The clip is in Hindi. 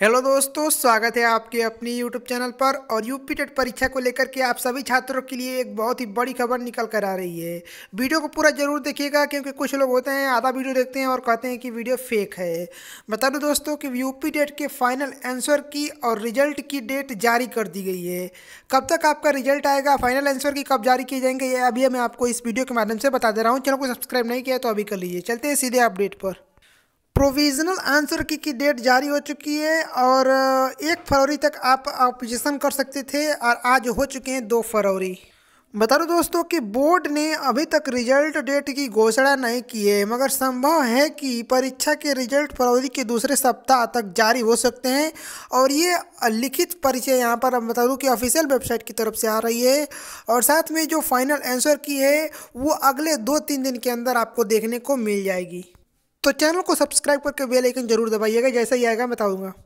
हेलो दोस्तों स्वागत है आपके अपने यूट्यूब चैनल पर और यूपी टेट परीक्षा को लेकर के आप सभी छात्रों के लिए एक बहुत ही बड़ी खबर निकल कर आ रही है वीडियो को पूरा जरूर देखिएगा क्योंकि कुछ लोग होते हैं आधा वीडियो देखते हैं और कहते हैं कि वीडियो फेक है बता दो दोस्तों कि यूपी टेट के फाइनल आंसर की और रिजल्ट की डेट जारी कर दी गई है कब तक आपका रिजल्ट आएगा फाइनल आंसर की कब जारी किए जाएंगे ये अभी मैं आपको इस वीडियो के माध्यम से बता दे रहा हूँ चैनल को सब्सक्राइब नहीं किया तो अभी कर लीजिए चलते हैं सीधे अपडेट पर प्रोविजनल आंसर की की डेट जारी हो चुकी है और एक फरवरी तक आप ऑपोजिशन कर सकते थे और आज हो चुके हैं दो फरवरी बता दो दोस्तों कि बोर्ड ने अभी तक रिजल्ट डेट की घोषणा नहीं की है मगर संभव है कि परीक्षा के रिजल्ट फरवरी के दूसरे सप्ताह तक जारी हो सकते हैं और ये लिखित परिचय यहाँ पर बता दूँ कि ऑफिशियल वेबसाइट की तरफ से आ रही है और साथ में जो फाइनल आंसर की है वो अगले दो तीन दिन के अंदर आपको देखने को मिल जाएगी तो चैनल को सब्सक्राइब करके बेल आइकन जरूर दबाइएगा जैसे ही आएगा बताऊंगा